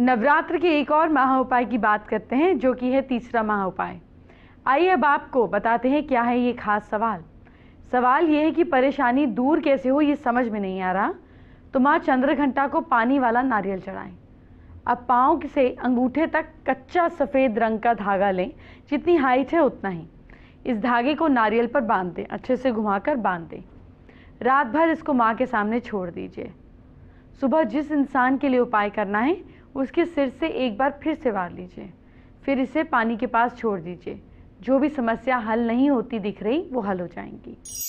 नवरात्र के एक और महा उपाय की बात करते हैं जो कि है तीसरा महा उपाय आइए अब आपको बताते हैं क्या है ये खास सवाल सवाल ये है कि परेशानी दूर कैसे हो ये समझ में नहीं आ रहा तो माँ चंद्र घंटा को पानी वाला नारियल चढ़ाएं अब पाँव से अंगूठे तक कच्चा सफ़ेद रंग का धागा लें जितनी हाइट है उतना ही इस धागे को नारियल पर बांध दें अच्छे से घुमाकर बांध दें रात भर इसको माँ के सामने छोड़ दीजिए सुबह जिस इंसान के लिए उपाय करना है उसके सिर से एक बार फिर से वार लीजिए फिर इसे पानी के पास छोड़ दीजिए जो भी समस्या हल नहीं होती दिख रही वो हल हो जाएंगी